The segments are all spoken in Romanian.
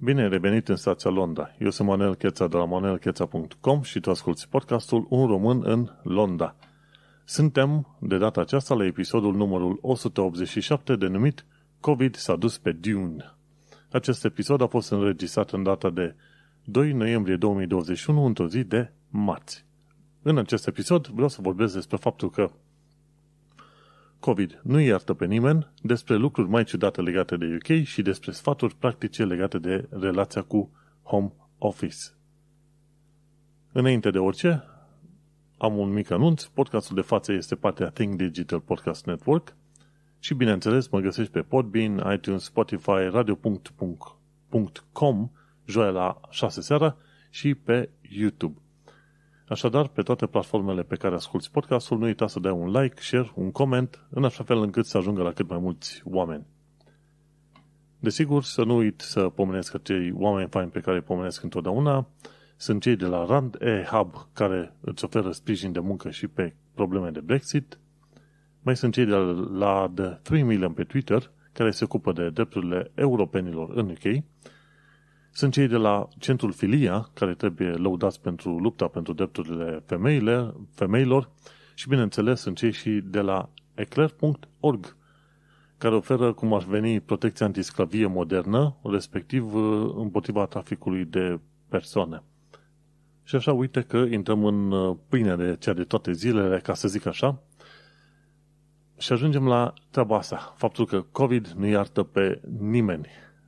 Bine ai revenit în stația Londra. Eu sunt Manuel Cheța de la manuelcheța.com și tu asculti podcastul Un român în Londra. Suntem, de data aceasta, la episodul numărul 187 denumit COVID s-a dus pe Dune. Acest episod a fost înregistrat în data de 2 noiembrie 2021, într-o zi de marți. În acest episod vreau să vorbesc despre faptul că COVID nu iartă pe nimeni, despre lucruri mai ciudate legate de UK și despre sfaturi practice legate de relația cu home office. Înainte de orice, am un mic anunț. Podcastul de față este partea Think Digital Podcast Network – și bineînțeles, mă găsești pe Podbean, iTunes, Spotify, radio.com, joia la 6 seara și pe YouTube. Așadar, pe toate platformele pe care asculti podcastul, nu uita să dai un like, share, un coment, în așa fel încât să ajungă la cât mai mulți oameni. Desigur, să nu uit să pomenesc acei oameni faini pe care îi pomenesc întotdeauna. Sunt cei de la Rand E Hub, care îți oferă sprijin de muncă și pe probleme de Brexit – mai sunt cei de la The 3 Million pe Twitter, care se ocupă de drepturile europenilor în UK. Sunt cei de la Centrul Filia, care trebuie lăudați pentru lupta pentru drepturile femeile, femeilor. Și, bineînțeles, sunt cei și de la eclair.org, care oferă, cum ar veni, protecția antisclavie modernă, respectiv împotriva traficului de persoane. Și așa, uite că intrăm în uh, pâinea de cea de toate zilele, ca să zic așa, și ajungem la treaba asta, faptul că COVID nu iartă pe nimeni.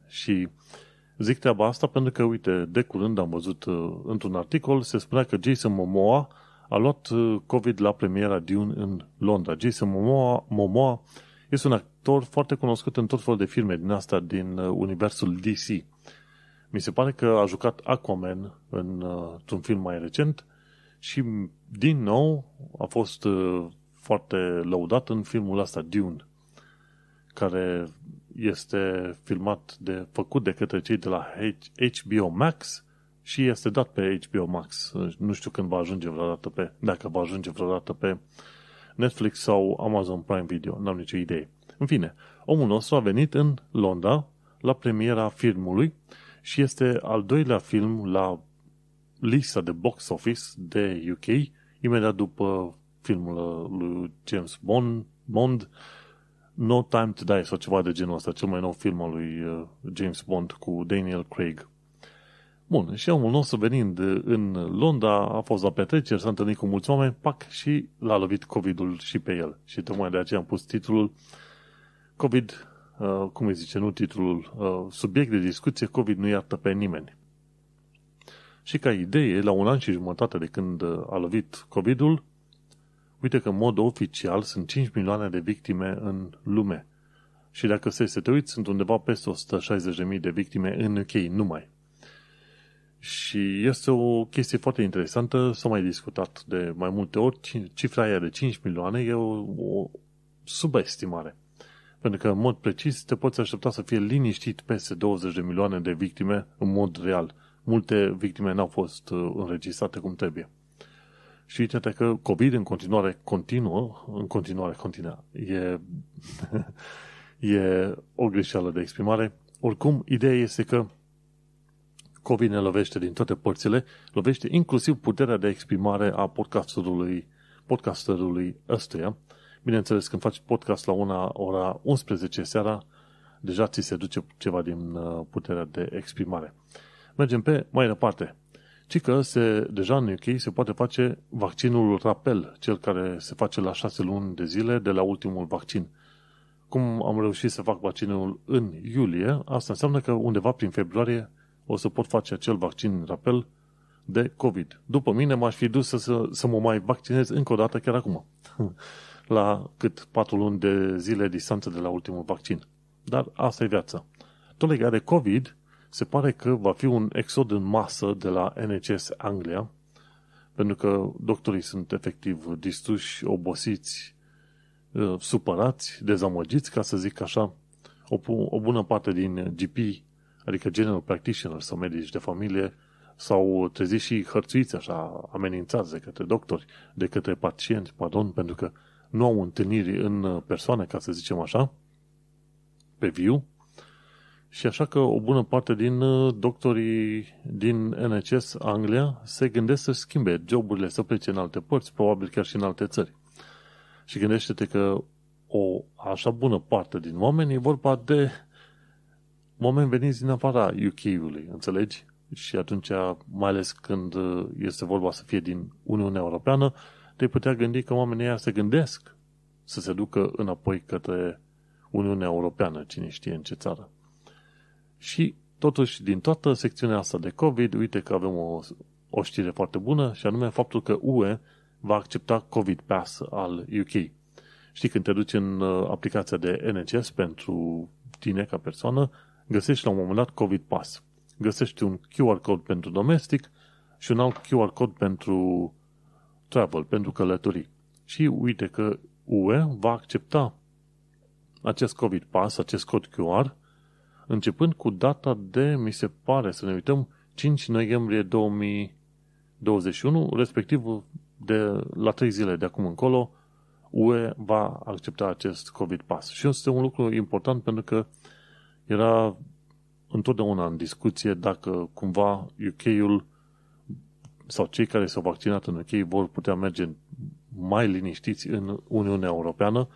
Și zic treaba asta pentru că, uite, de curând am văzut uh, într-un articol, se spunea că Jason Momoa a luat uh, COVID la premiera Dune în Londra. Jason Momoa, Momoa este un actor foarte cunoscut în tot felul de filme din asta, din uh, universul DC. Mi se pare că a jucat Aquaman în, într-un film mai recent și, din nou, a fost foarte lăudat în filmul ăsta, Dune, care este filmat de, făcut de către cei de la HBO Max și este dat pe HBO Max. Nu știu când va ajunge vreodată pe, dacă va ajunge vreodată pe Netflix sau Amazon Prime Video, n-am nicio idee. În fine, omul nostru a venit în Londra la premiera filmului și este al doilea film la lista de box office de UK, imediat după filmul lui James Bond, Bond No Time to Die sau ceva de genul ăsta, cel mai nou film al lui uh, James Bond cu Daniel Craig. Bun, și omul nostru venind în Londra, a fost la petreceri, s-a întâlnit cu mulți oameni, pac, și l-a lovit COVID-ul și pe el. Și tocmai de aceea am pus titlul COVID, uh, cum îi zice, nu titlul, uh, subiect de discuție, COVID nu iartă pe nimeni. Și ca idee, la un an și jumătate de când uh, a lovit COVID-ul, Uite că în mod oficial sunt 5 milioane de victime în lume. Și dacă se să te uiți, sunt undeva peste 160.000 de victime în UK numai. Și este o chestie foarte interesantă, s-a mai discutat de mai multe ori, cifra aia de 5 milioane e o, o subestimare. Pentru că, în mod precis, te poți aștepta să fie liniștit peste 20 de milioane de victime în mod real. Multe victime n-au fost uh, înregistrate cum trebuie. Și uite că COVID în continuare continuă, în continuare continuă. E, e o greșeală de exprimare. Oricum, ideea este că COVID ne lovește din toate părțile, lovește inclusiv puterea de exprimare a podcasterului, podcasterului ăstuia. Bineînțeles, când faci podcast la una, ora 11 seara, deja ți se duce ceva din uh, puterea de exprimare. Mergem pe mai departe ci că se, deja în UK se poate face vaccinul rapel, cel care se face la șase luni de zile de la ultimul vaccin. Cum am reușit să fac vaccinul în iulie, asta înseamnă că undeva prin februarie o să pot face acel vaccin rapel de COVID. După mine m-aș fi dus să, să, să mă mai vaccinez încă o dată chiar acum, la cât patru luni de zile distanță de la ultimul vaccin. Dar asta e viața. Tot legat de COVID, se pare că va fi un exod în masă de la NHS Anglia, pentru că doctorii sunt efectiv distruși, obosiți, uh, supărați, dezamăgiți, ca să zic așa. O, o bună parte din GP, adică general practitioner sau medici de familie, s-au trezit și hărțuiți așa, amenințați de către doctori, de către pacienți, pardon, pentru că nu au întâlniri în uh, persoane, ca să zicem așa, pe viu, și așa că o bună parte din uh, doctorii din NHS Anglia se gândesc să schimbe joburile, să plece în alte părți, probabil chiar și în alte țări. Și gândește-te că o așa bună parte din oameni e vorba de oameni veniți din afara UK-ului, înțelegi? Și atunci, mai ales când uh, este vorba să fie din Uniunea Europeană, te putea gândi că oamenii ăia se gândesc să se ducă înapoi către Uniunea Europeană, cine știe în ce țară. Și totuși, din toată secțiunea asta de COVID, uite că avem o, o știre foarte bună și anume faptul că UE va accepta COVID Pass al UK. Știi, când te duci în uh, aplicația de NHS pentru tine ca persoană, găsești la un moment dat COVID Pass. Găsești un QR code pentru domestic și un alt QR code pentru travel, pentru călătorii. Și uite că UE va accepta acest COVID Pass, acest cod QR, începând cu data de, mi se pare, să ne uităm, 5 noiembrie 2021, respectiv de la 3 zile de acum încolo, UE va accepta acest COVID pass. Și este un lucru important pentru că era întotdeauna în discuție dacă cumva UK-ul sau cei care s-au vaccinat în UK vor putea merge mai liniștiți în Uniunea Europeană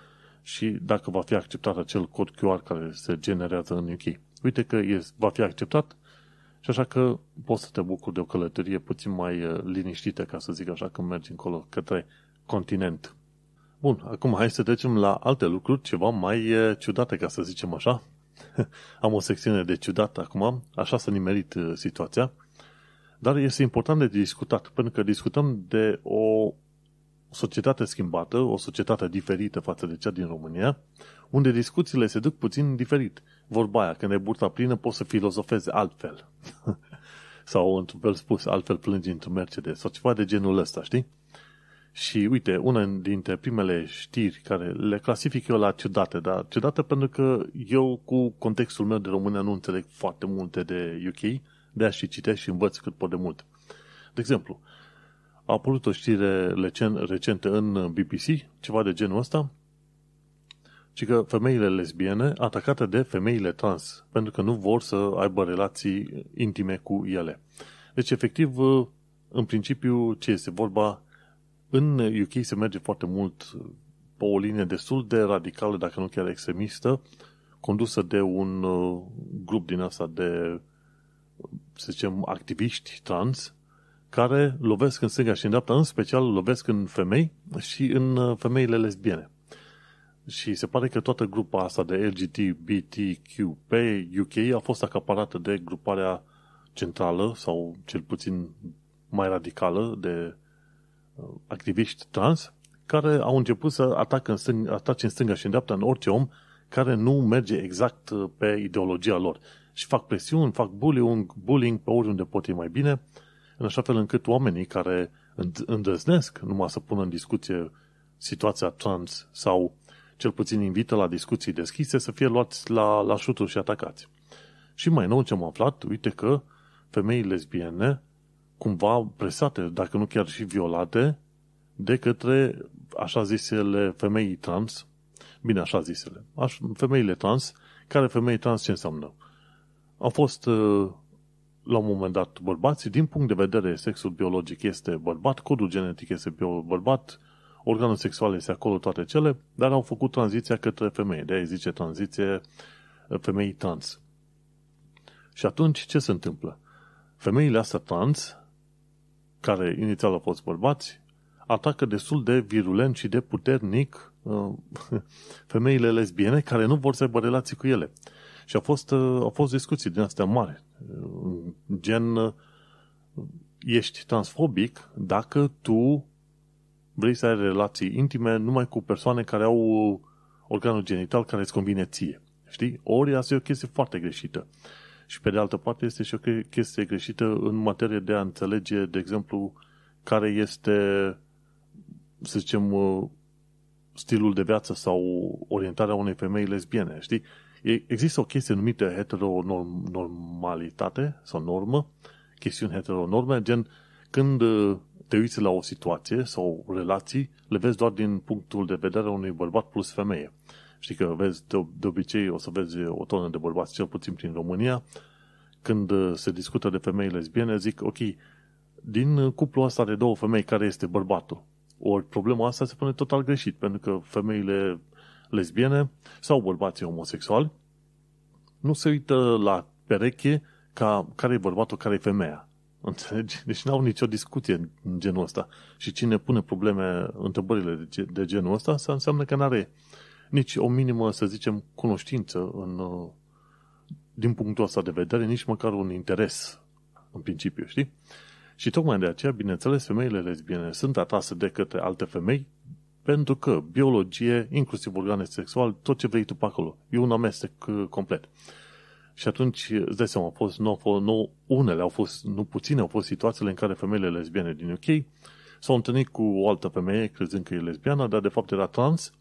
și dacă va fi acceptat acel cod QR care se generează în UK. Uite că e, va fi acceptat și așa că poți să te bucuri de o călătorie puțin mai uh, liniștită, ca să zic așa, când mergi încolo către continent. Bun, acum hai să trecem la alte lucruri ceva mai uh, ciudate, ca să zicem așa. Am o secțiune de ciudat acum, așa s-a nimerit uh, situația. Dar este important de discutat, pentru că discutăm de o societate schimbată, o societate diferită față de cea din România, unde discuțiile se duc puțin diferit. Vorba aia, când e burta plină, poți să filozofezi altfel. Sau, într-un fel spus, altfel plângi într-un Mercedes. Sau ceva de genul ăsta, știi? Și uite, una dintre primele știri care le clasific eu la ciudate, dar ciudate pentru că eu cu contextul meu de România nu înțeleg foarte multe de UK, de și citesc și învăț cât pot de mult. De exemplu, a apărut o știre recentă în BBC, ceva de genul ăsta, ci că femeile lesbiene atacate de femeile trans, pentru că nu vor să aibă relații intime cu ele. Deci, efectiv, în principiu, ce este vorba, în UK se merge foarte mult pe o linie destul de radicală, dacă nu chiar extremistă, condusă de un uh, grup din asta de, să zicem, activiști trans, care lovesc în stânga și în dreapta, în special lovesc în femei și în uh, femeile lesbiene. Și se pare că toată grupa asta de LGBTQ pe UK a fost acaparată de gruparea centrală sau cel puțin mai radicală de uh, activiști trans care au început să atacă în stâng, atace în stânga și în dreapta în orice om care nu merge exact uh, pe ideologia lor. Și fac presiuni, fac bullying, bullying pe oriunde pot ei mai bine în așa fel încât oamenii care îndrăznesc numai să pună în discuție situația trans sau cel puțin invită la discuții deschise să fie luați la, la șuturi și atacați. Și mai nou ce am aflat, uite că femei lesbiene cumva presate, dacă nu chiar și violate, de către așa zisele femei trans, bine așa zisele, aș, femeile trans, care femei trans ce înseamnă? Au fost uh, la un moment dat bărbați, din punct de vedere sexul biologic este bărbat, codul genetic este bărbat, organul sexual este acolo toate cele, dar au făcut tranziția către femei. De aia zice tranziție eh, femei trans. Și atunci ce se întâmplă? Femeile astea trans, care inițial au fost bărbați, atacă destul de virulent și de puternic eh, femeile lesbiene care nu vor să aibă relații cu ele. Și au fost, eh, au fost discuții din astea mari Gen, ești transfobic dacă tu vrei să ai relații intime numai cu persoane care au organul genital care îți convine ție. Știi? Ori asta e o chestie foarte greșită. Și pe de altă parte este și o chestie greșită în materie de a înțelege, de exemplu, care este, să zicem, stilul de viață sau orientarea unei femei lesbiene, știi? Există o chestie numită heteronormalitate sau normă, chestiuni heteronorme, gen când uh, te uiți la o situație sau relații, le vezi doar din punctul de vedere unui bărbat plus femeie. Știi că vezi, de, de obicei o să vezi o tonă de bărbați, cel puțin prin România, când uh, se discută de femei lesbiene, zic, ok, din uh, cuplul ăsta de două femei, care este bărbatul? Ori problema asta se pune total greșit, pentru că femeile lesbiene sau bărbații homosexuali nu se uită la pereche ca care e bărbatul, care e femeia. Înțelegi? Deci n-au nicio discuție în genul ăsta. Și cine pune probleme, întrebările de genul ăsta, să înseamnă că n-are nici o minimă, să zicem, cunoștință în, uh, din punctul ăsta de vedere, nici măcar un interes în principiu, știi? Și tocmai de aceea, bineînțeles, femeile lesbiene sunt atrase de către alte femei pentru că biologie, inclusiv organe sexual, tot ce vrei tu pe acolo, e un amestec uh, complet. Și atunci, îți dai seama, au fost, nu, nu, unele au fost, nu puține, au fost situațiile în care femeile lesbiene din UK s-au întâlnit cu o altă femeie, crezând că e lesbiană, dar de fapt era trans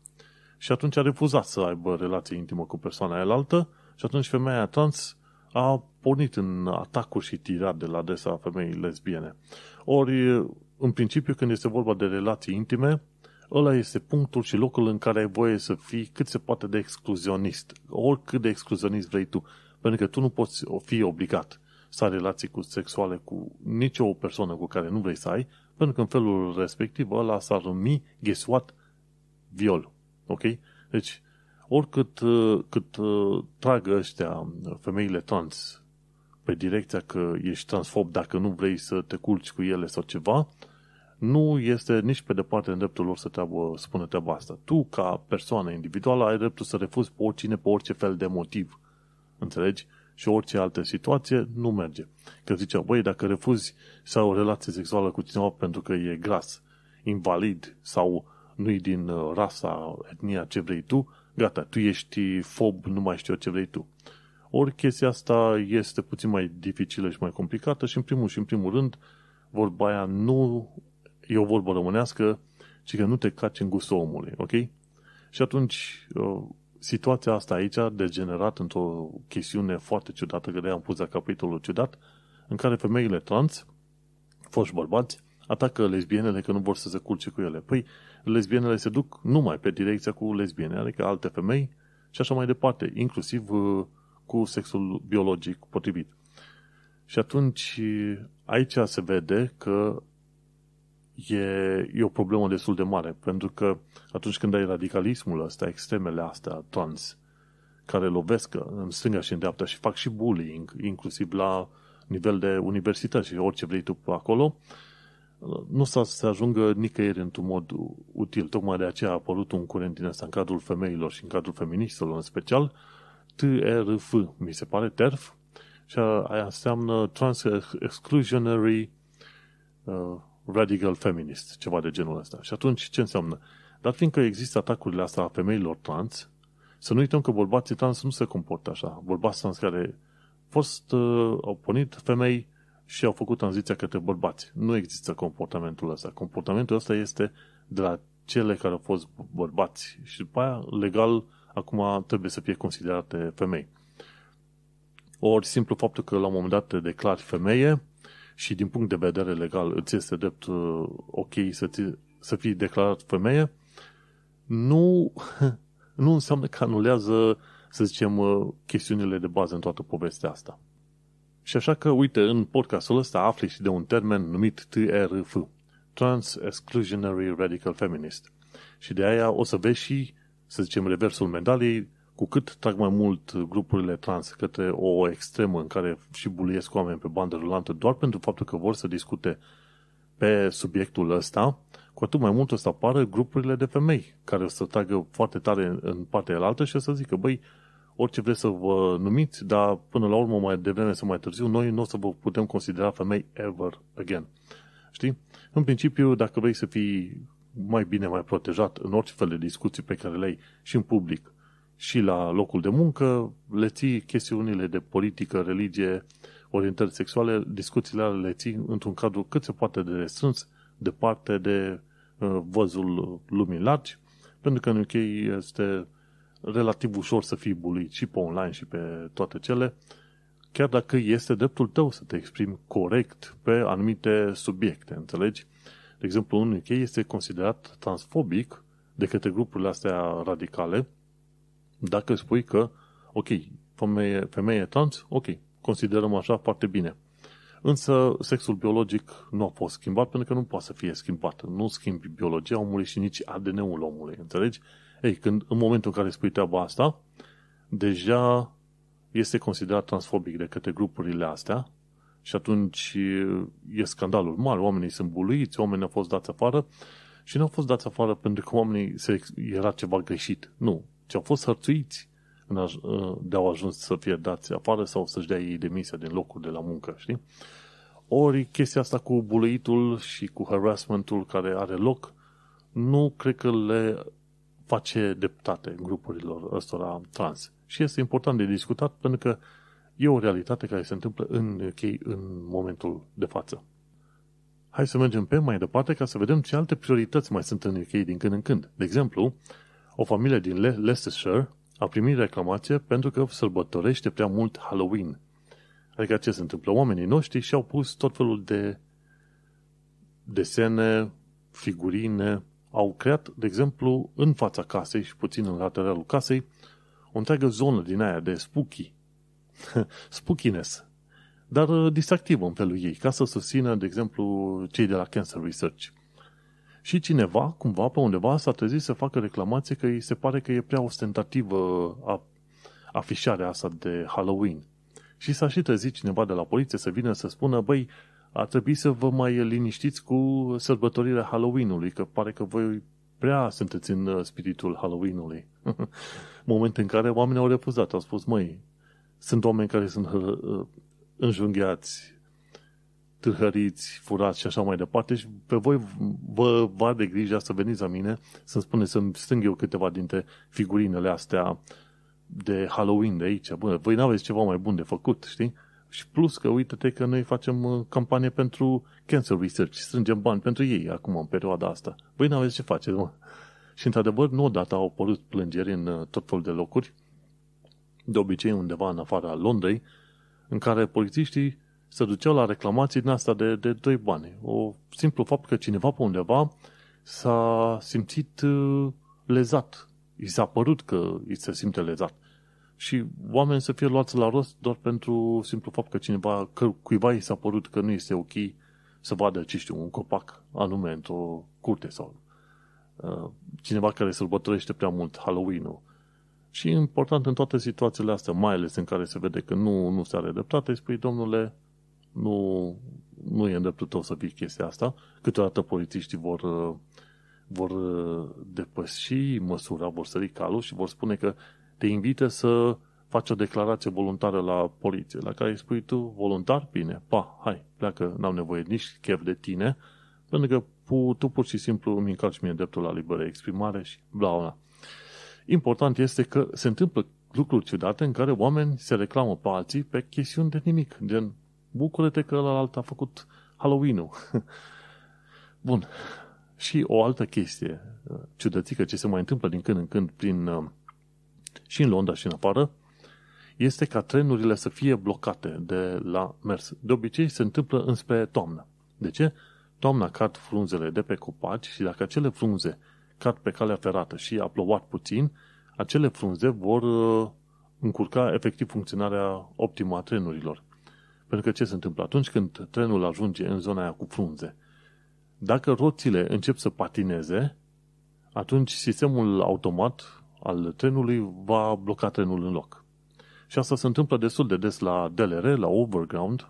și atunci a refuzat să aibă relație intimă cu persoana aia altă și atunci femeia trans a pornit în atacuri și de la adresa femeii lesbiene. Ori, în principiu, când este vorba de relații intime, ăla este punctul și locul în care ai voie să fii cât se poate de excluzionist, oricât de excluzionist vrei tu, pentru că tu nu poți fi obligat să ai relații cu sexuale cu nicio persoană cu care nu vrei să ai, pentru că în felul respectiv ăla s-ar numi, ghesuat viol. Ok? Deci, oricât uh, cât uh, tragă ăștia uh, femeile trans pe direcția că ești transfob dacă nu vrei să te culci cu ele sau ceva, uh, nu este nici pe departe în dreptul lor să te spună treaba asta. Tu, ca persoană individuală, ai dreptul să refuzi pe oricine, pe orice fel de motiv. Înțelegi? Și orice altă situație nu merge. Că zicea, băi, dacă refuzi să ai o relație sexuală cu cineva pentru că e gras, invalid sau nu-i din uh, rasa, etnia ce vrei tu, gata, tu ești fob, nu mai știu ce vrei tu. Ori chestia asta este puțin mai dificilă și mai complicată și în primul și în primul rând, vorba aia, nu e o vorbă românească, ci că nu te caci în gustul omului, ok? Și atunci, uh, situația asta aici a degenerat într-o chestiune foarte ciudată, că de-aia am pus la capitolul ciudat, în care femeile trans, foști bărbați, atacă lesbienele că nu vor să se culce cu ele. Păi, lesbienele se duc numai pe direcția cu lesbiene, adică alte femei și așa mai departe, inclusiv uh, cu sexul biologic potrivit. Și atunci, aici se vede că e, e o problemă destul de mare, pentru că atunci când ai radicalismul ăsta, extremele astea, trans, care lovesc în stânga și în dreapta și fac și bullying, inclusiv la nivel de universități și orice vrei tu acolo, nu s-a să ajungă nicăieri într-un mod util. Tocmai de aceea a apărut un curent din asta în cadrul femeilor și în cadrul feministilor în special, TRF, mi se pare, TERF, și aia înseamnă Trans Exclusionary uh, radical feminist, ceva de genul ăsta. Și atunci ce înseamnă? Dar fiindcă există atacurile astea a femeilor trans, să nu uităm că bărbații trans nu se comportă așa. Bărbații trans care fost, uh, au pornit femei și au făcut tranziția către bărbați. Nu există comportamentul ăsta. Comportamentul ăsta este de la cele care au fost bărbați și după aia, legal, acum trebuie să fie considerate femei. Ori simplu faptul că la un moment dat te declari femeie, și din punct de vedere legal îți este drept uh, ok să, ți, să fii declarat femeie, nu, nu înseamnă că anulează, să zicem, uh, chestiunile de bază în toată povestea asta. Și așa că, uite, în podcastul ăsta afli și de un termen numit TRF, Trans Exclusionary Radical Feminist. Și de aia o să vezi și, să zicem, reversul medalii cu cât trag mai mult grupurile trans către o extremă în care și buliesc oameni pe bandă rulantă doar pentru faptul că vor să discute pe subiectul ăsta, cu atât mai mult o să apară grupurile de femei care o să tragă foarte tare în partea altă și o să zică, băi, orice vreți să vă numiți, dar până la urmă, mai devreme sau mai târziu, noi nu o să vă putem considera femei ever again. Știi? În principiu, dacă vrei să fii mai bine, mai protejat în orice fel de discuții pe care le ai și în public și la locul de muncă le ții chestiunile de politică, religie, orientări sexuale, discuțiile alea le ții într-un cadru cât se poate de restrâns, departe de uh, văzul lumii largi, pentru că în UK este relativ ușor să fii bulit și pe online și pe toate cele, chiar dacă este dreptul tău să te exprimi corect pe anumite subiecte, înțelegi? De exemplu, în UK este considerat transfobic de către grupurile astea radicale, dacă spui că, ok, femeie, femeie trans, ok, considerăm așa foarte bine. Însă sexul biologic nu a fost schimbat pentru că nu poate să fie schimbat. Nu schimbi biologia omului și nici ADN-ul omului, înțelegi? Ei, când, în momentul în care spui treaba asta, deja este considerat transfobic de către grupurile astea și atunci e scandalul mare, oamenii sunt buluiți, oamenii au fost dați afară și nu au fost dați afară pentru că oamenii se, era ceva greșit. Nu, ce deci au fost hărțuiți ă, de au ajuns să fie dați afară sau să-și dea ei demisia din locul de la muncă, știi? Ori chestia asta cu buluitul și cu harassmentul care are loc, nu cred că le face deptate grupurilor ăstora trans. Și este important de discutat pentru că e o realitate care se întâmplă în UK în momentul de față. Hai să mergem pe mai departe ca să vedem ce alte priorități mai sunt în UK din când în când. De exemplu, o familie din Le- Leicestershire a primit reclamație pentru că sărbătorește prea mult Halloween. Adică ce se întâmplă? Oamenii noștri și-au pus tot felul de desene, figurine, au creat, de exemplu, în fața casei și puțin în lateralul casei, o întreagă zonă din aia de spooky. Spookiness. Dar uh, distractivă în felul ei, ca să susțină, de exemplu, cei de la Cancer Research – și cineva, cumva, pe undeva, s-a trezit să facă reclamație că îi se pare că e prea ostentativă a, afișarea asta de Halloween. Și s-a și trezit cineva de la poliție să vină să spună, băi, ar trebui să vă mai liniștiți cu sărbătorirea Halloween-ului, că pare că voi prea sunteți în uh, spiritul Halloween-ului. Moment în care oamenii au refuzat, au spus, măi, sunt oameni care sunt uh, uh, înjunghiați tâhăriți, furați și așa mai departe și pe voi vă va de grijă să veniți la mine să-mi spuneți să-mi stâng eu câteva dintre figurinele astea de Halloween de aici. Bă, voi n-aveți ceva mai bun de făcut, știi? Și plus că uite-te că noi facem uh, campanie pentru cancer research, strângem bani pentru ei acum în perioada asta. Voi n-aveți ce face. mă. Și într-adevăr, nu odată au apărut plângeri în uh, tot felul de locuri, de obicei undeva în afara Londrei, în care polițiștii se duceau la reclamații din asta de, de doi bani. O simplu fapt că cineva pe undeva s-a simțit uh, lezat. I s-a părut că i se simte lezat. Și oamenii să fie luați la rost doar pentru simplu fapt că cineva, că cuiva i s-a părut că nu este ok să vadă, ce știu, un copac anume într-o curte sau uh, cineva care sărbătorește prea mult Halloween-ul. Și important în toate situațiile astea, mai ales în care se vede că nu, nu se are dreptate, spui, domnule, nu, nu e în dreptul tău să fii chestia asta. Câteodată polițiștii vor, vor depăși măsura, vor sări calul și vor spune că te invită să faci o declarație voluntară la poliție, la care îi spui tu, voluntar, bine, pa, hai, pleacă, n-am nevoie nici chef de tine, pentru că pu, tu pur și simplu îmi încalci mie dreptul la liberă exprimare și bla, bla. Important este că se întâmplă lucruri ciudate în care oameni se reclamă pe alții pe chestiuni de nimic, gen bucură-te că ălalt a făcut Halloween-ul. Bun. Și o altă chestie uh, ciudățică ce se mai întâmplă din când în când prin, uh, și în Londra și în afară, este ca trenurile să fie blocate de la mers. De obicei se întâmplă înspre toamnă. De ce? Toamna cad frunzele de pe copaci și dacă acele frunze cad pe calea ferată și a plouat puțin, acele frunze vor uh, încurca efectiv funcționarea optimă a trenurilor. Pentru că ce se întâmplă? Atunci când trenul ajunge în zona aia cu frunze, dacă roțile încep să patineze, atunci sistemul automat al trenului va bloca trenul în loc. Și asta se întâmplă destul de des la DLR, la Overground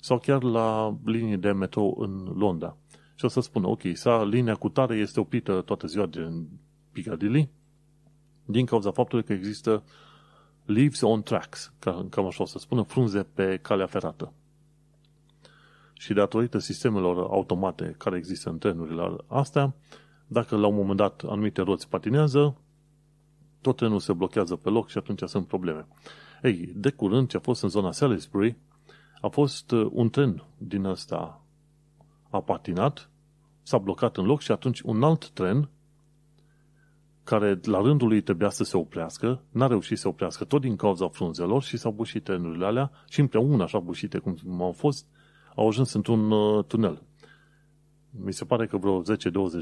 sau chiar la linii de metro în Londra. Și o să spună, ok, sa, linia cu tare este oprită toată ziua din Piccadilly din cauza faptului că există Leaves on tracks, cam așa o să spună, frunze pe calea ferată. Și datorită sistemelor automate care există în trenurile astea, dacă la un moment dat anumite roți patinează, tot trenul se blochează pe loc și atunci sunt probleme. Ei, de curând ce a fost în zona Salisbury, a fost uh, un tren din ăsta a patinat, s-a blocat în loc și atunci un alt tren care la rândul lui trebuia să se oprească, n-a reușit să se oprească tot din cauza frunzelor și s-au bușit trenurile alea și împreună, așa bușite cum au fost, au ajuns într-un uh, tunel. Mi se pare că vreo 10-20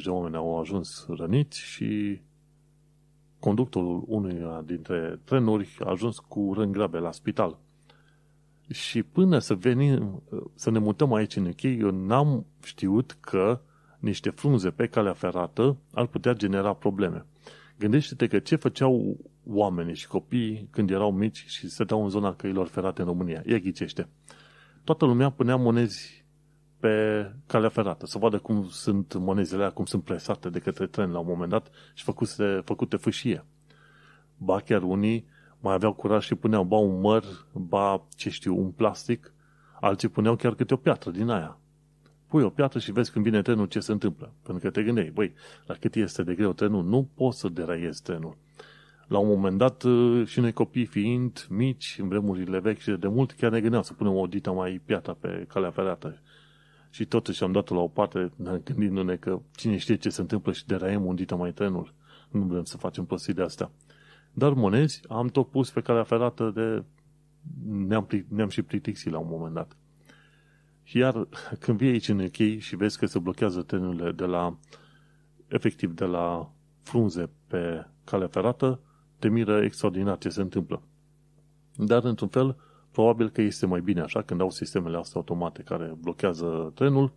de oameni au ajuns răniți și conductorul unui dintre trenuri a ajuns cu rând grabe la spital. Și până să venim, uh, să ne mutăm aici în UK, eu n-am știut că niște frunze pe calea ferată ar putea genera probleme. Gândește-te că ce făceau oamenii și copiii când erau mici și stăteau în zona căilor ferate în România. Ia ghicește. Toată lumea punea monezi pe calea ferată, să vadă cum sunt monezele cum sunt presate de către tren la un moment dat și făcuse, făcute fâșie. Ba chiar unii mai aveau curaj și puneau ba un măr, ba, ce știu, un plastic, alții puneau chiar câte o piatră din aia pui o piatră și vezi când vine trenul ce se întâmplă. Pentru că te gândeai, băi, la cât este de greu trenul, nu poți să deraiezi trenul. La un moment dat, ă, și noi copii fiind mici, în vremurile vechi și de mult, chiar ne gândeam să punem o dita mai piatra pe calea ferată. Și totuși am dat-o la o parte, gândindu-ne că cine știe ce se întâmplă și deraiem un dita mai trenul. Nu vrem să facem prostii de astea. Dar monezi am tot pus pe calea ferată de... Ne-am, ne-am și plictisit la un moment dat. Și iar când vii aici în UK și vezi că se blochează trenurile de la, efectiv, de la frunze pe cale ferată, te miră extraordinar ce se întâmplă. Dar, într-un fel, probabil că este mai bine așa când au sistemele astea automate care blochează trenul,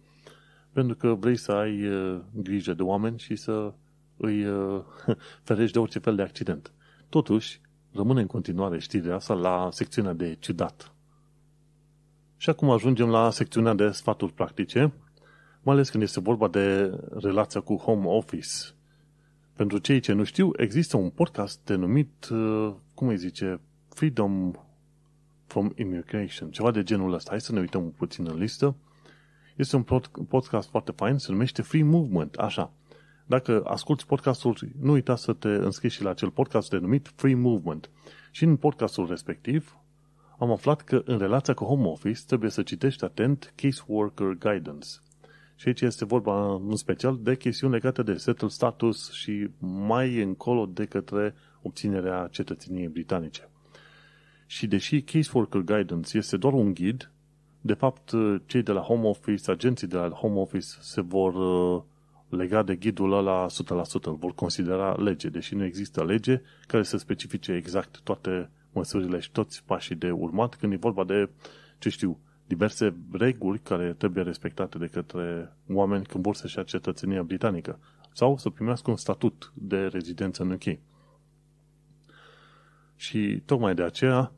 pentru că vrei să ai uh, grijă de oameni și să îi uh, ferești de orice fel de accident. Totuși, rămâne în continuare știrea asta la secțiunea de ciudat. Și acum ajungem la secțiunea de sfaturi practice, mai ales când este vorba de relația cu home office. Pentru cei ce nu știu, există un podcast denumit, uh, cum îi zice, Freedom from Immigration, ceva de genul ăsta. Hai să ne uităm puțin în listă. Este un podcast foarte fain, se numește Free Movement, așa. Dacă asculti podcastul, nu uita să te înscrii și la acel podcast denumit Free Movement. Și în podcastul respectiv, am aflat că în relația cu home office trebuie să citești atent Case Worker Guidance. Și aici este vorba în special de chestiuni legate de setul status și mai încolo de către obținerea cetățeniei britanice. Și deși Case Worker Guidance este doar un ghid, de fapt cei de la Home Office, agenții de la Home Office se vor uh, lega de ghidul ăla 100%, îl vor considera lege, deși nu există lege care să specifice exact toate măsurile și toți pașii de urmat când e vorba de, ce știu, diverse reguli care trebuie respectate de către oameni când vor să-și ia cetățenia britanică sau să primească un statut de rezidență în UK. Și tocmai de aceea,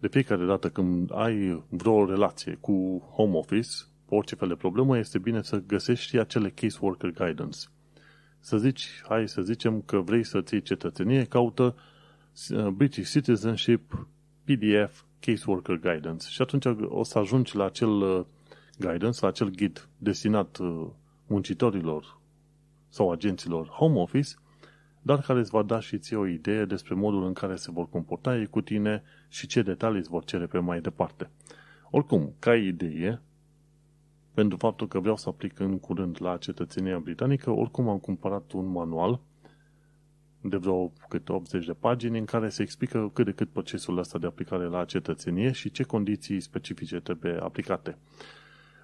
de fiecare dată când ai vreo relație cu home office, orice fel de problemă, este bine să găsești și acele caseworker guidance. Să zici, hai să zicem că vrei să ții cetățenie, caută Uh, British Citizenship PDF Caseworker Guidance și atunci o să ajungi la acel uh, guidance, la acel ghid destinat uh, muncitorilor sau agenților home office, dar care îți va da și ție o idee despre modul în care se vor comporta ei cu tine și ce detalii îți vor cere pe mai departe. Oricum, ca idee, pentru faptul că vreau să aplic în curând la cetățenia britanică, oricum am cumpărat un manual – de vreo cât 80 de pagini în care se explică cât de cât procesul ăsta de aplicare la cetățenie și ce condiții specifice trebuie aplicate.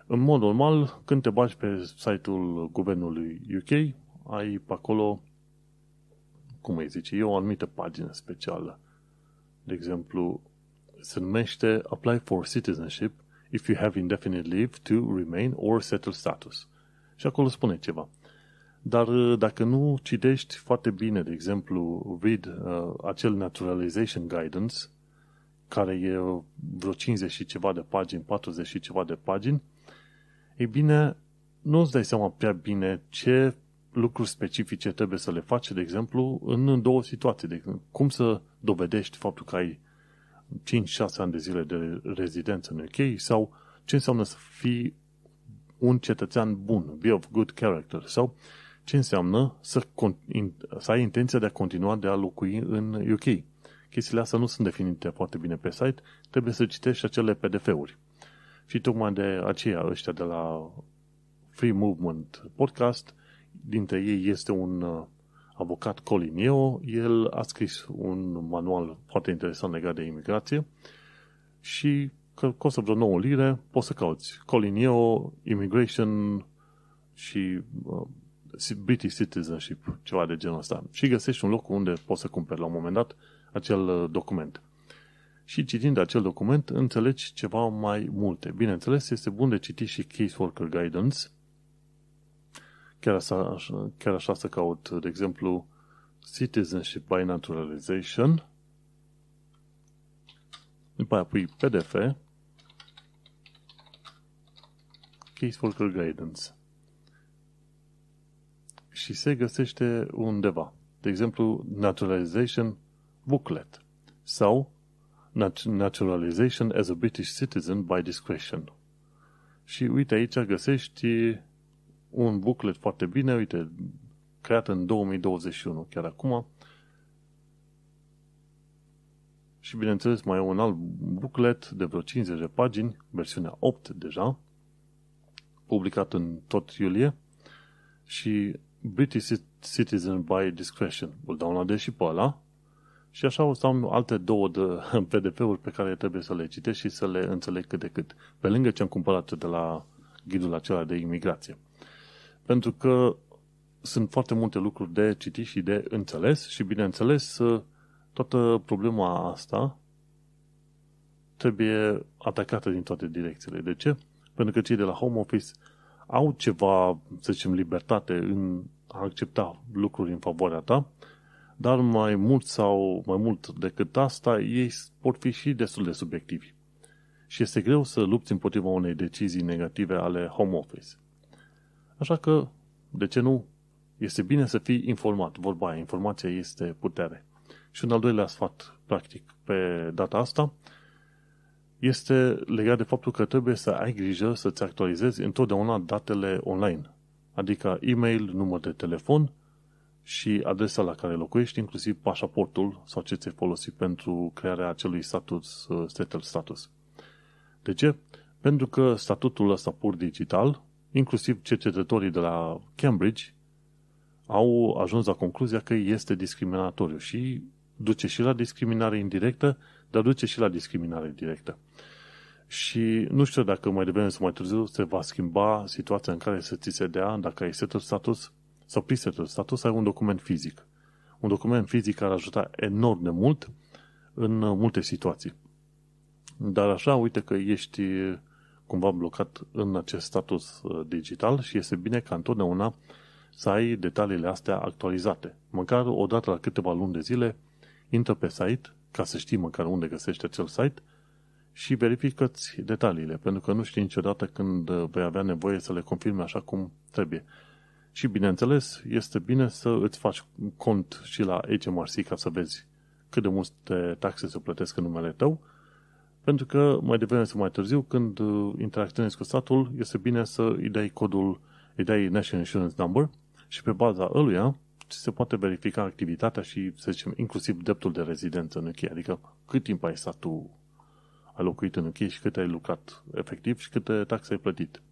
În mod normal, când te bagi pe site-ul guvernului UK, ai pe acolo, cum îi zice eu, o anumită pagină specială. De exemplu, se numește Apply for Citizenship if you have indefinite leave to remain or settle status. Și acolo spune ceva. Dar uh, dacă nu citești foarte bine, de exemplu, read uh, acel Naturalization Guidance, care e uh, vreo 50 și ceva de pagini, 40 și ceva de pagini, ei bine, nu îți dai seama prea bine ce lucruri specifice trebuie să le faci, de exemplu, în două situații. De exemplu, cum să dovedești faptul că ai 5-6 ani de zile de rezidență în UK sau ce înseamnă să fii un cetățean bun, be of good character sau ce înseamnă să, să ai intenția de a continua de a locui în UK. Chestiile astea nu sunt definite foarte bine pe site, trebuie să citești acele PDF-uri. Și tocmai de aceea ăștia de la Free Movement Podcast, dintre ei este un uh, avocat Colin Yeo, el a scris un manual foarte interesant legat de imigrație și că costă vreo 9 lire, poți să cauți Colin Yeo, Immigration și uh, British Citizenship, ceva de genul ăsta. Și găsești un loc unde poți să cumperi la un moment dat acel uh, document. Și citind acel document, înțelegi ceva mai multe. Bineînțeles, este bun de citit și Caseworker Guidance. Chiar așa, chiar așa să caut, de exemplu, Citizenship by Naturalization. După aia pui PDF, Caseworker Guidance și se găsește undeva. De exemplu, Naturalization Booklet sau Naturalization as a British Citizen by Discretion. Și uite aici găsești un booklet foarte bine, uite, creat în 2021, chiar acum. Și bineînțeles mai e un alt booklet de vreo 50 de pagini, versiunea 8 deja, publicat în tot iulie. Și British Citizen by Discretion. Îl downloadez și pe ăla și așa o să am alte două de PDF-uri pe care trebuie să le citesc și să le înțeleg cât de cât. Pe lângă ce am cumpărat de la ghidul acela de imigrație. Pentru că sunt foarte multe lucruri de citit și de înțeles și, bineînțeles, toată problema asta trebuie atacată din toate direcțiile. De ce? Pentru că cei de la home office au ceva, să zicem, libertate în a accepta lucruri în favoarea ta, dar mai mult sau mai mult decât asta, ei pot fi și destul de subiectivi. Și este greu să lupți împotriva unei decizii negative ale home office. Așa că, de ce nu? Este bine să fii informat. Vorba aia, informația este putere. Și un al doilea sfat, practic, pe data asta – este legat de faptul că trebuie să ai grijă să-ți actualizezi întotdeauna datele online, adică e-mail, număr de telefon și adresa la care locuiești, inclusiv pașaportul sau ce ți-ai folosit pentru crearea acelui status, uh, settled status. De ce? Pentru că statutul ăsta pur digital, inclusiv cercetătorii de la Cambridge, au ajuns la concluzia că este discriminatoriu și duce și la discriminare indirectă dar duce și la discriminare directă. Și nu știu dacă mai devreme sau mai târziu se va schimba situația în care să ți se dea, dacă ai setul status sau pre-setul status, ai un document fizic. Un document fizic ar ajuta enorm de mult în multe situații. Dar așa, uite că ești cumva blocat în acest status uh, digital și este bine ca întotdeauna să ai detaliile astea actualizate. Măcar o dată la câteva luni de zile, intră pe site, ca să știi măcar unde găsești acel site și verifică-ți detaliile, pentru că nu știi niciodată când uh, vei avea nevoie să le confirme așa cum trebuie. Și bineînțeles, este bine să îți faci cont și la HMRC ca să vezi cât de multe taxe se plătesc în numele tău, pentru că mai devreme sau mai târziu, când uh, interacționezi cu statul, este bine să îi dai codul, îi dai National Insurance Number și pe baza ăluia se poate verifica activitatea și, să zicem, inclusiv dreptul de rezidență în UK, adică cât timp ai stat tu, ai locuit în UK și cât ai lucrat efectiv și câte taxe ai plătit.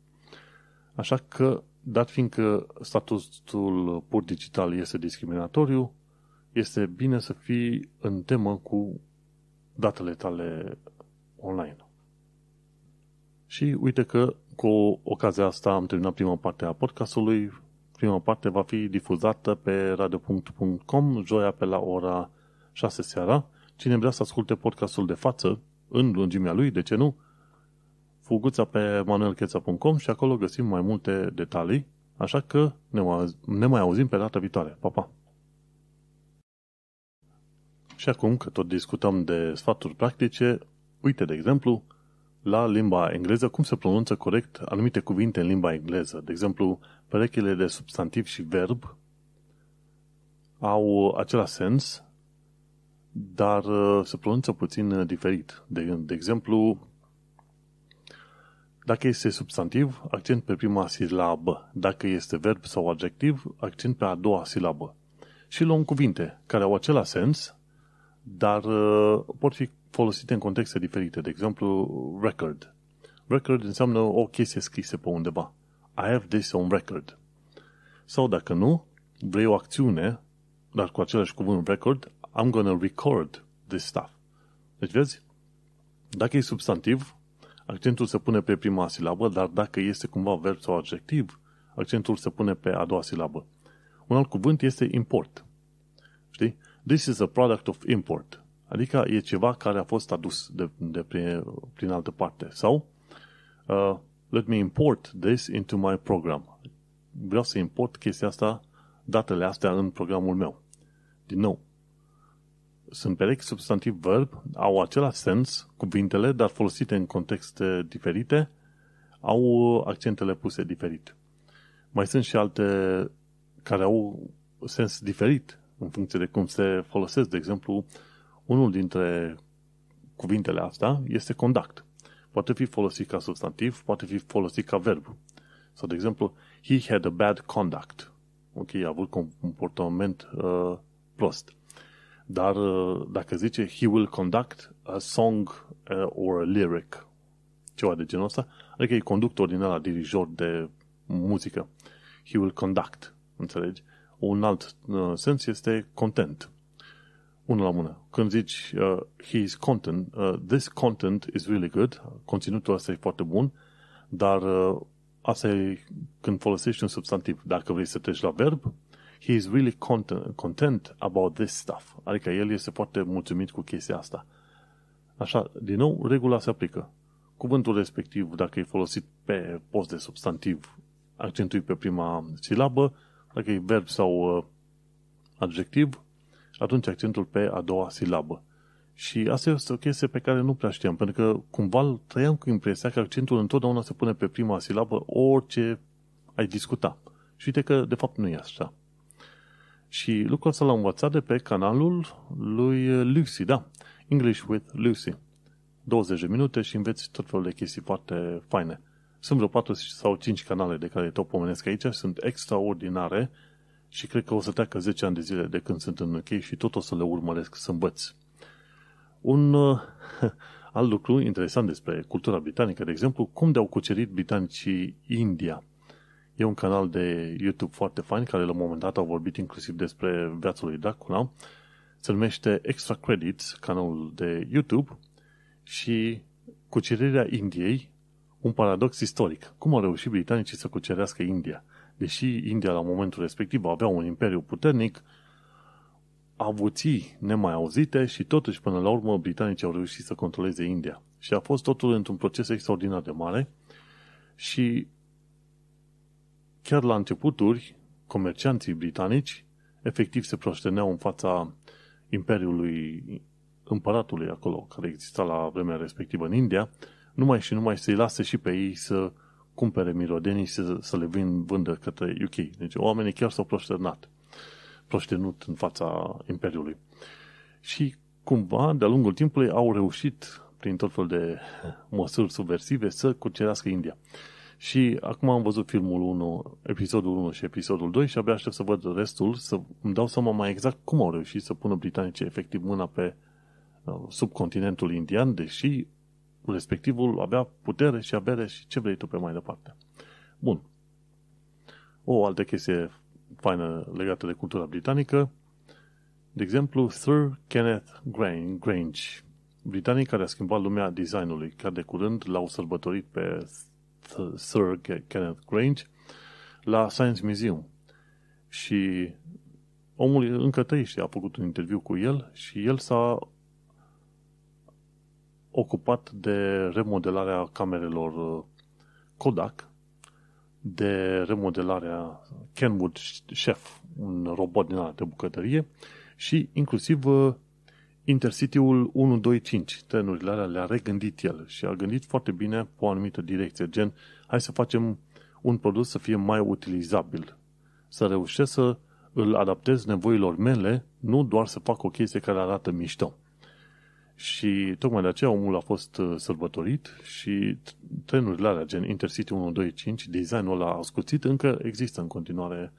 Așa că, dat fiindcă statusul pur digital este discriminatoriu, este bine să fii în temă cu datele tale online. Și uite că cu ocazia asta am terminat prima parte a podcastului prima parte va fi difuzată pe radio.com joia pe la ora 6 seara. Cine vrea să asculte podcastul de față, în lungimea lui, de ce nu, fuguța pe manuelcheța.com și acolo găsim mai multe detalii, așa că ne mai, ne mai auzim pe data viitoare. Pa, pa! Și acum, că tot discutăm de sfaturi practice, uite, de exemplu, la limba engleză cum se pronunță corect anumite cuvinte în limba engleză. De exemplu, perechile de substantiv și verb au același sens, dar uh, se pronunță puțin uh, diferit. De, de exemplu, dacă este substantiv, accent pe prima silabă. Dacă este verb sau adjectiv, accent pe a doua silabă. Și luăm cuvinte care au același sens, dar uh, pot fi folosite în contexte diferite. De exemplu, record. Record înseamnă o chestie scrisă pe undeva. I have this on record. Sau dacă nu, vrei o acțiune, dar cu același cuvânt record, I'm gonna record this stuff. Deci vezi, dacă e substantiv, accentul se pune pe prima silabă, dar dacă este cumva verb sau adjectiv, accentul se pune pe a doua silabă. Un alt cuvânt este import. Știi? This is a product of import. Adică e ceva care a fost adus de, de prin, prin altă parte. Sau, uh, let me import this into my program. Vreau să import chestia asta, datele astea în programul meu. Din nou, sunt perechi substantiv verb, au același sens, cuvintele, dar folosite în contexte diferite, au accentele puse diferit. Mai sunt și alte care au sens diferit în funcție de cum se folosesc. De exemplu, uh, unul dintre cuvintele astea este conduct. Poate fi folosit ca substantiv, poate fi folosit ca verb. Sau, de exemplu, he had a bad conduct. Ok, a avut comportament uh, prost. Dar uh, dacă zice he will conduct a song uh, or a lyric, ceva de genul ăsta, adică e conductor din ăla, dirijor de muzică. He will conduct, înțelegi? Un alt uh, sens este content unul la mână. Când zici uh, his content, uh, this content is really good, conținutul ăsta e foarte bun, dar uh, asta e când folosești un substantiv. Dacă vrei să treci la verb, he is really content, content about this stuff. Adică el este foarte mulțumit cu chestia asta. Așa, din nou, regula se aplică. Cuvântul respectiv, dacă e folosit pe post de substantiv, accentui pe prima silabă, dacă e verb sau uh, adjectiv, atunci accentul pe a doua silabă. Și asta este o chestie pe care nu prea știam, pentru că cumva trăiam cu impresia că accentul întotdeauna se pune pe prima silabă orice ai discuta. Și uite că de fapt nu e așa. Și lucrul ăsta l-am învățat de pe canalul lui Lucy, da, English with Lucy. 20 de minute și înveți tot felul de chestii foarte faine. Sunt vreo 4 sau 5 canale de care tot pomenesc aici, sunt extraordinare și cred că o să treacă 10 ani de zile de când sunt în UK și tot o să le urmăresc să învăț. Un uh, alt lucru interesant despre cultura britanică, de exemplu, cum de-au cucerit britanicii India. E un canal de YouTube foarte fain care la un moment dat au vorbit inclusiv despre viața lui Dracula. Se numește Extra Credits, canalul de YouTube, și cucerirea Indiei, un paradox istoric. Cum au reușit britanicii să cucerească India? deși India la momentul respectiv avea un imperiu puternic, avuții nemai auzite și totuși până la urmă britanicii au reușit să controleze India. Și a fost totul într-un proces extraordinar de mare și chiar la începuturi comercianții britanici efectiv se proșteneau în fața imperiului împăratului acolo, care exista la vremea respectivă în India, numai și numai să-i lase și pe ei să cumpere mirodenii și să, să le vin, vândă către UK. Deci oamenii chiar s-au proșternat, proștenut în fața Imperiului. Și cumva, de-a lungul timpului, au reușit, prin tot felul de măsuri subversive, să cucerească India. Și acum am văzut filmul 1, episodul 1 și episodul 2 și abia aștept să văd restul, să îmi dau seama mai exact cum au reușit să pună britanice efectiv mâna pe uh, subcontinentul indian, deși respectivul avea putere și avere și ce vrei tu pe mai departe. Bun. O altă chestie faină legată de cultura britanică, de exemplu, Sir Kenneth Grange, britanic care a schimbat lumea designului, care de curând l-au sărbătorit pe Sir Kenneth Grange la Science Museum. Și omul încă trăiește, a făcut un interviu cu el și el s-a ocupat de remodelarea camerelor uh, Kodak, de remodelarea Kenwood Chef, un robot din de bucătărie, și inclusiv uh, Intercity-ul 125, trenurile alea le-a regândit el și a gândit foarte bine pe o anumită direcție, gen hai să facem un produs să fie mai utilizabil, să reușesc să îl adaptez nevoilor mele, nu doar să fac o chestie care arată mișto. Și tocmai de aceea omul a fost uh, sărbătorit și trenurile alea, gen Intercity 125, designul ăla ascuțit, încă există în continuare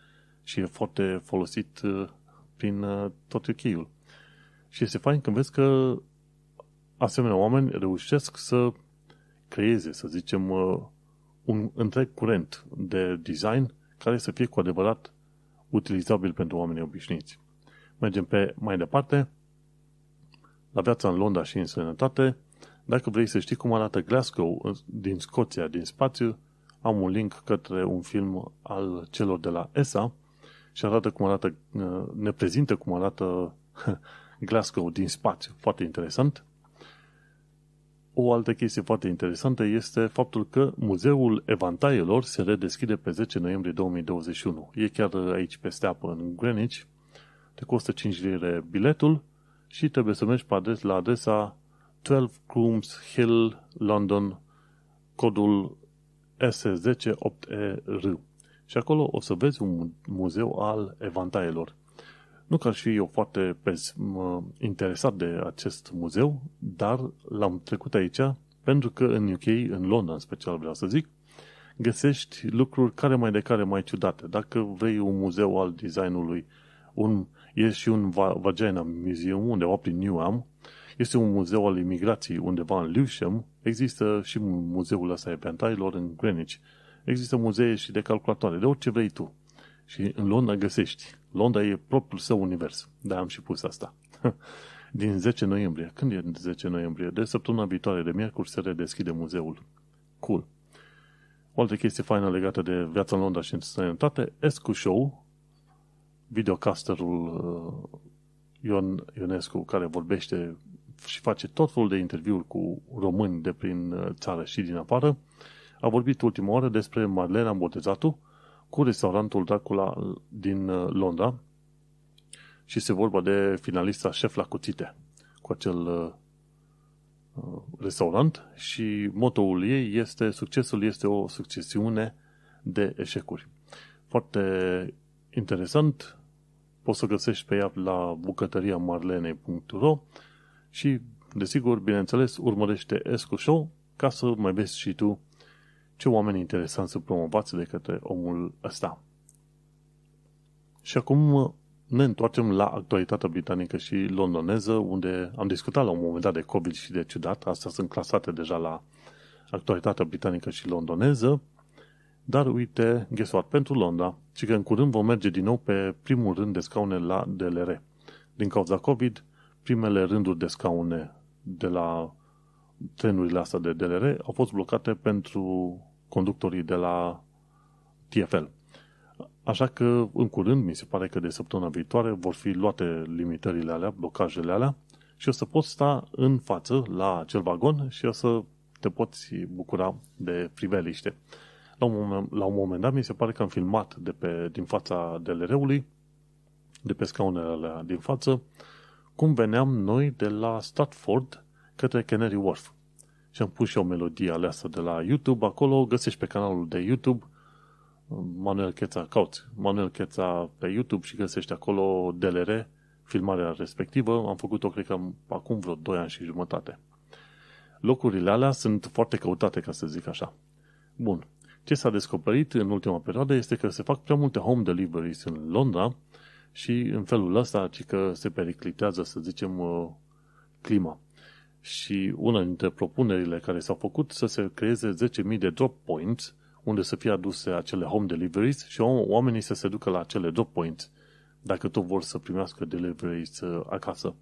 și e foarte folosit uh, prin uh, tot UK-ul. Și este fain când vezi că asemenea oameni reușesc să creeze, să zicem, un întreg curent de design care să fie cu adevărat utilizabil pentru oamenii obișnuiți. Mergem pe mai departe la viața în Londra și în sănătate. Dacă vrei să știi cum arată Glasgow din Scoția, din spațiu, am un link către un film al celor de la ESA și arată cum arată, ne prezintă cum arată Glasgow din spațiu. Foarte interesant. O altă chestie foarte interesantă este faptul că Muzeul Evantaielor se redeschide pe 10 noiembrie 2021. E chiar aici peste apă, în Greenwich. Te costă 5 lire biletul și trebuie să mergi pe adres, la adresa 12 Crooms Hill, London, codul s 108 r Și acolo o să vezi un muzeu al evantaielor. Nu că aș fi eu foarte interesat de acest muzeu, dar l-am trecut aici pentru că în UK, în Londra în special vreau să zic, găsești lucruri care mai de care mai ciudate. Dacă vrei un muzeu al designului, un E și un Vagina Museum, undeva prin Newham, este un muzeu al imigrației undeva în Lewisham, există și muzeul ăsta e pentalilor în Greenwich. Există muzee și de calculatoare, de orice vrei tu. Și în Londra găsești. Londra e propriul său univers. Da, am și pus asta. Din 10 noiembrie. Când e 10 noiembrie? De săptămâna viitoare, de miercuri, se redeschide muzeul. Cool. O altă chestie faină legată de viața în Londra și în străinătate, Escu Show, videocasterul uh, Ion Ionescu, care vorbește și face tot felul de interviuri cu români de prin uh, țară și din afară, a vorbit ultima oară despre Marlena Botezatu cu restaurantul Dracula uh, din Londra și se vorba de finalista șef la cuțite cu acel restaurant și motoul ei este succesul este o succesiune de eșecuri. Foarte interesant, Poți să găsești pe ea la bucătăria marlene.ro și, desigur, bineînțeles, urmărește Escu Show ca să mai vezi și tu ce oameni interesanți să promovați de către omul ăsta. Și acum uh, ne întoarcem la actualitatea britanică și londoneză, unde am discutat la un moment dat de COVID și de ciudat. Astea sunt clasate deja la actualitatea britanică și londoneză. Dar uite, guess what, pentru Londra, ci că în curând vom merge din nou pe primul rând de scaune la DLR. Din cauza COVID, primele rânduri de scaune de la trenurile astea de DLR au fost blocate pentru conductorii de la TFL. Așa că, în curând, mi se pare că de săptămâna viitoare vor fi luate limitările alea, blocajele alea și o să poți sta în față la acel vagon și o să te poți bucura de priveliște. La un, moment, la un moment dat, mi se pare că am filmat de pe, din fața DLR-ului, de pe scaunele alea din față, cum veneam noi de la Stratford către Canary Wharf. Și am pus și o melodie aleasă de la YouTube, acolo găsești pe canalul de YouTube uh, Manuel Cheța, cauți Manuel Cheța pe YouTube și găsești acolo DLR, filmarea respectivă. Am făcut-o, cred că acum vreo 2 ani și jumătate. Locurile alea sunt foarte căutate, ca să zic așa. Bun. Ce s-a descoperit în ultima perioadă este că se fac prea multe home deliveries în Londra și în felul ăsta ci că se periclitează, să zicem, uh, clima. Și una dintre propunerile care s-au făcut să se creeze 10.000 de drop points unde să fie aduse acele home deliveries și oamenii să se ducă la acele drop points dacă tot vor să primească deliveries uh, acasă.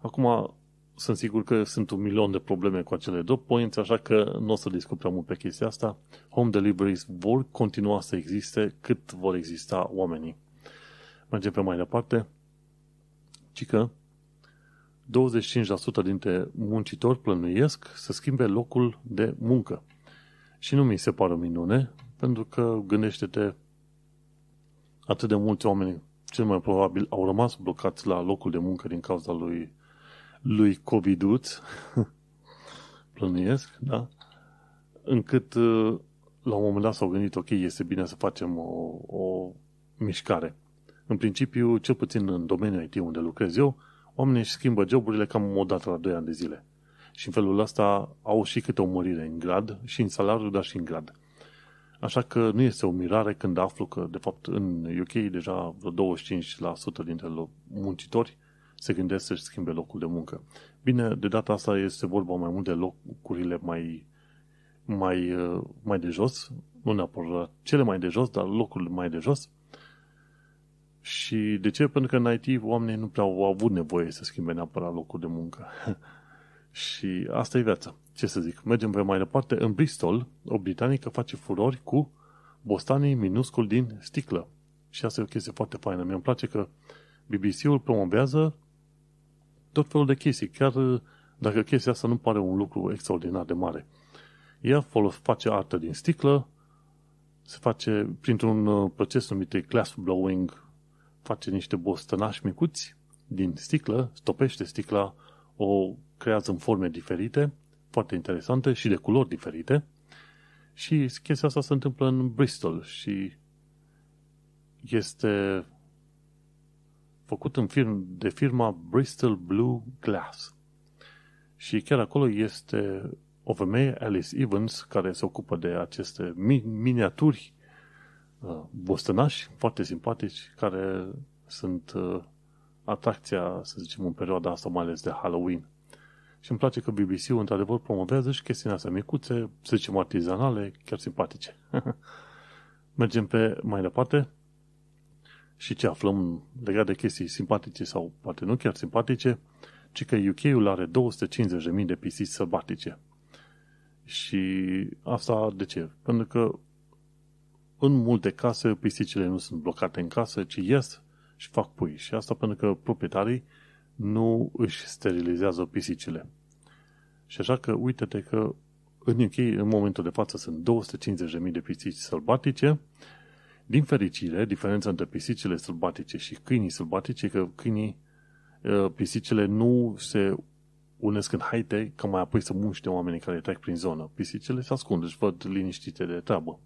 Acum, sunt sigur că sunt un milion de probleme cu acele drop points, așa că nu o să discutăm mult pe chestia asta. Home deliveries vor continua să existe cât vor exista oamenii. Mergem pe mai departe. Cică 25% dintre muncitori plănuiesc să schimbe locul de muncă. Și nu mi se pare o minune, pentru că gândește-te atât de mulți oameni cel mai probabil au rămas blocați la locul de muncă din cauza lui lui Coviduț, plănuiesc, da? Încât uh, la un moment dat s-au gândit, ok, este bine să facem o, o mișcare. În principiu, cel puțin în domeniul IT unde lucrez eu, oamenii își schimbă joburile cam o dată la 2 ani de zile. Și în felul ăsta au și câte o mărire în grad, și în salariu, dar și în grad. Așa că nu este o mirare când aflu că, de fapt, în UK deja vreo 25% dintre muncitori se gândesc să-și schimbe locul de muncă. Bine, de data asta este vorba mai mult de locurile mai, mai, uh, mai de jos, nu neapărat cele mai de jos, dar locurile mai de jos. Și de ce? Pentru că în IT oamenii nu prea au avut nevoie să schimbe neapărat locul de muncă. și asta e viața. Ce să zic? Mergem pe mai departe. În Bristol, o britanică face furori cu bostanii minuscul din sticlă. Și asta e o chestie foarte faină. Mi-e place că BBC-ul promovează tot felul de chestii, chiar uh, dacă chestia asta nu pare un lucru extraordinar de mare. Ea folos, face artă din sticlă, se face printr-un uh, proces numit glass blowing, face niște bostănași micuți din sticlă, stopește sticla, o creează în forme diferite, foarte interesante și de culori diferite. Și chestia asta se întâmplă în Bristol și este făcut în firm, de firma Bristol Blue Glass. Și chiar acolo este o femeie, Alice Evans, care se ocupă de aceste miniaturi uh, bostănași, foarte simpatici, care sunt uh, atracția, să zicem, în perioada asta, mai ales de Halloween. Și îmi place că BBC-ul, într-adevăr, promovează și chestiile astea micuțe, să zicem, artizanale, chiar simpatice. Mergem pe mai departe și ce aflăm legat de chestii simpatice sau poate nu chiar simpatice, ci că UK-ul are 250.000 de pisici sălbatice. Și asta de ce? Pentru că în multe case pisicile nu sunt blocate în casă, ci ies și fac pui. Și asta pentru că proprietarii nu își sterilizează pisicile. Și așa că uite-te că în UK, în momentul de față, sunt 250.000 de pisici sălbatice din fericire, diferența între pisicile sălbatice și câinii sălbatice e că câinii, uh, pisicile nu se unesc în haite ca mai apoi să muște oamenii care trec prin zonă. Pisicile se ascund, își văd liniștite de treabă.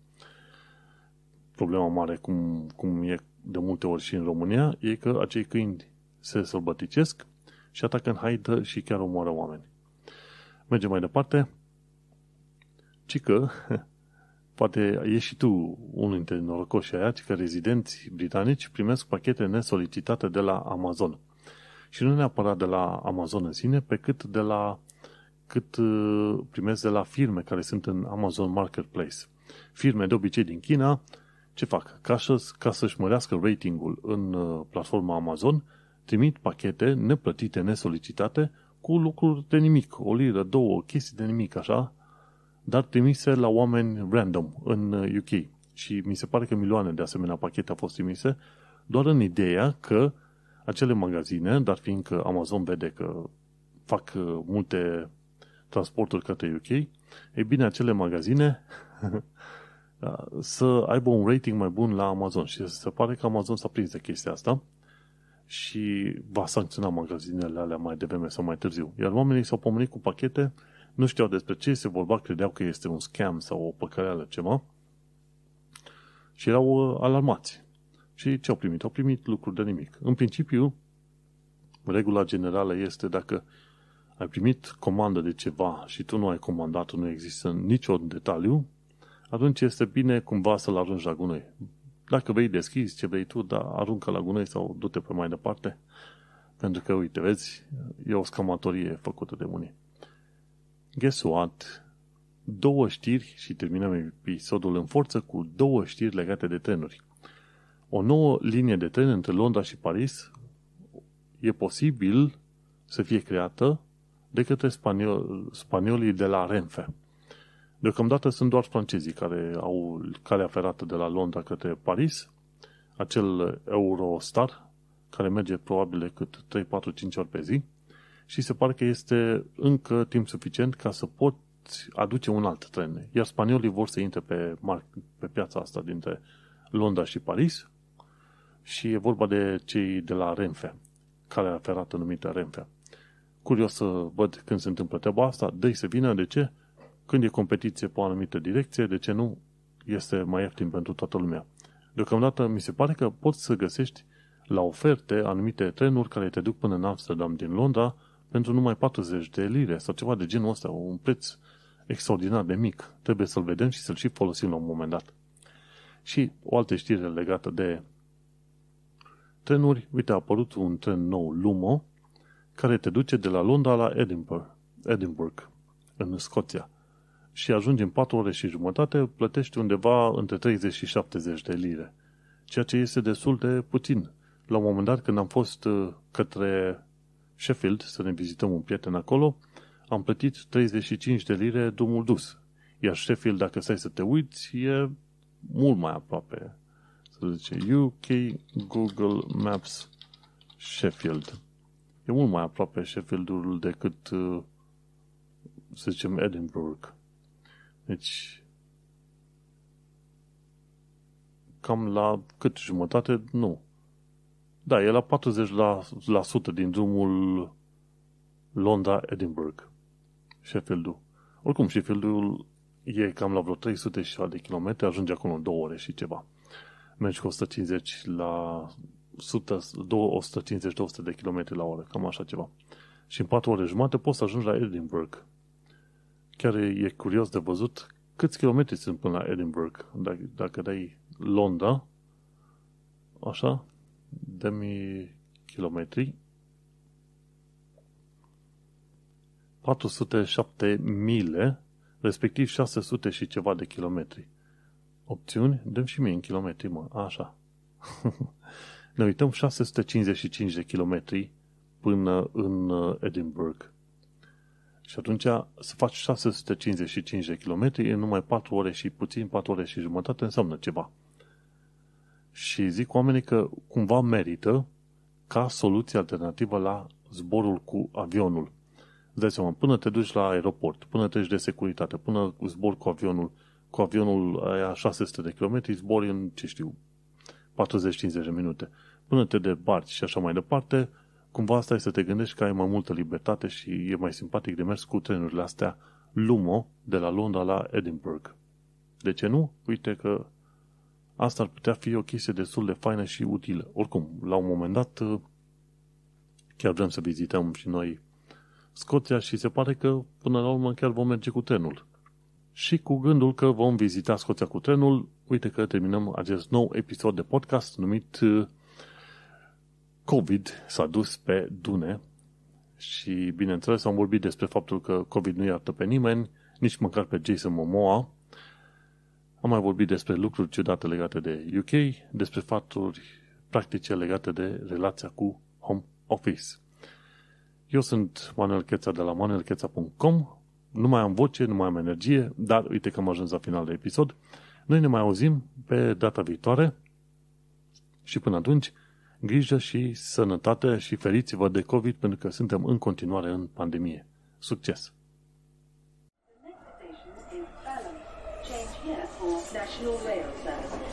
Problema mare, cum, cum e de multe ori și în România, e că acei câini se sălbaticesc și atacă în haită și chiar omoară oameni. Mergem mai departe. Cică, Poate ești și tu unul dintre norocoșii aia, că rezidenți britanici primesc pachete nesolicitate de la Amazon. Și nu neapărat de la Amazon în sine, pe cât de la cât uh, primesc de la firme care sunt în Amazon Marketplace. Firme de obicei din China, ce fac? Ca, să, ca să-și mărească ratingul în uh, platforma Amazon, trimit pachete neplătite, nesolicitate, cu lucruri de nimic, o liră, două, chestii de nimic, așa, dar trimise la oameni random în UK. Uh, și mi se pare că milioane de asemenea pachete au fost trimise doar în ideea că acele magazine, dar fiindcă Amazon vede că fac uh, multe transporturi către UK, e bine, acele magazine uh, să aibă un rating mai bun la Amazon și se pare că Amazon s-a prins de chestia asta și va sancționa magazinele alea mai devreme sau mai târziu. Iar oamenii s-au pomenit cu pachete nu știau despre ce se vorba, credeau că este un scam sau o păcăreală, ceva și erau uh, alarmați. Și ce au primit? Au primit lucruri de nimic. În principiu, regula generală este dacă ai primit comandă de ceva și tu nu ai comandat, nu există niciun detaliu, atunci este bine cumva să-l arunci la gunoi. Dacă vei deschizi ce vrei tu, dar aruncă la gunoi sau du-te pe mai departe. Pentru că, uite, vezi, e o scamatorie făcută de unii. Guess what? Două știri și terminăm episodul în forță cu două știri legate de trenuri. O nouă linie de tren între Londra și Paris e posibil să fie creată de către spaniol, spaniolii de la Renfe. Deocamdată sunt doar francezii care au calea ferată de la Londra către Paris, acel Eurostar, care merge probabil cât 3, 4, 5 ori pe zi, și se pare că este încă timp suficient ca să poți aduce un alt tren. Iar spaniolii vor să intre pe, pe piața asta dintre Londra și Paris și e vorba de cei de la Renfe, a ferată numită Renfe. Curios să văd când se întâmplă treaba asta, dă să vină, de ce? Când e competiție pe o anumită direcție, de ce nu? Este mai ieftin pentru toată lumea. Deocamdată mi se pare că poți să găsești la oferte anumite trenuri care te duc până în Amsterdam din Londra pentru numai 40 de lire sau ceva de genul ăsta, un preț extraordinar de mic. Trebuie să-l vedem și să-l și folosim la un moment dat. Și o altă știre legată de trenuri. Uite, a apărut un tren nou, Lumo, care te duce de la Londra la Edinburgh, Edinburgh în Scoția. Și ajungi în 4 ore și jumătate, plătești undeva între 30 și 70 de lire. Ceea ce este destul de puțin. La un moment dat, când am fost uh, către Sheffield să ne vizităm un prieten acolo, am plătit 35 de lire drumul dus. Iar Sheffield, dacă stai să te uiți, e mult mai aproape. Să zice UK Google Maps Sheffield. E mult mai aproape Sheffieldul decât, uh, să zicem, Edinburgh. Deci, cam la cât jumătate? Nu. Da, e la 40% la, din drumul Londra-Edinburgh, Sheffield-ul. Oricum, sheffield e cam la vreo 300 și de kilometri, ajunge acolo în două ore și ceva. Mergi cu 150 la 150-200 de kilometri la oră, cam așa ceva. Și în 4 ore jumate poți să ajungi la Edinburgh. Chiar e curios de văzut câți kilometri sunt până la Edinburgh. Dacă, dacă dai Londra, așa, de kilometri 407 mile, respectiv 600 și ceva de kilometri. Opțiuni? Dăm și mie în kilometri, mă. Așa. ne uităm 655 de kilometri până în uh, Edinburgh. Și atunci să faci 655 de kilometri în numai 4 ore și puțin, 4 ore și jumătate înseamnă ceva. Și zic oamenii că cumva merită ca soluție alternativă la zborul cu avionul. Îți dai seama, până te duci la aeroport, până treci de securitate, până zbor cu avionul, cu avionul aia 600 de kilometri, zbori în, ce știu, 40-50 de minute. Până te debarci și așa mai departe, cumva e să te gândești că ai mai multă libertate și e mai simpatic de mers cu trenurile astea Lumo de la Londra la Edinburgh. De ce nu? Uite că asta ar putea fi o chestie destul de faină și utilă. Oricum, la un moment dat, uh, chiar vrem să vizităm și noi Scoția și se pare că până la urmă chiar vom merge cu trenul. Și cu gândul că vom vizita Scoția cu trenul, uite că terminăm acest nou episod de podcast numit uh, COVID s-a dus pe Dune și, bineînțeles, am vorbit despre faptul că COVID nu iartă pe nimeni, nici măcar pe Jason Momoa, am mai vorbit despre lucruri ciudate legate de UK, despre faturi practice legate de relația cu home office. Eu sunt Manuel Cheța de la manuelcheța.com Nu mai am voce, nu mai am energie, dar uite că am ajuns la final de episod. Noi ne mai auzim pe data viitoare și până atunci grijă și sănătate și feriți-vă de COVID pentru că suntem în continuare în pandemie. Succes! National Rail Service.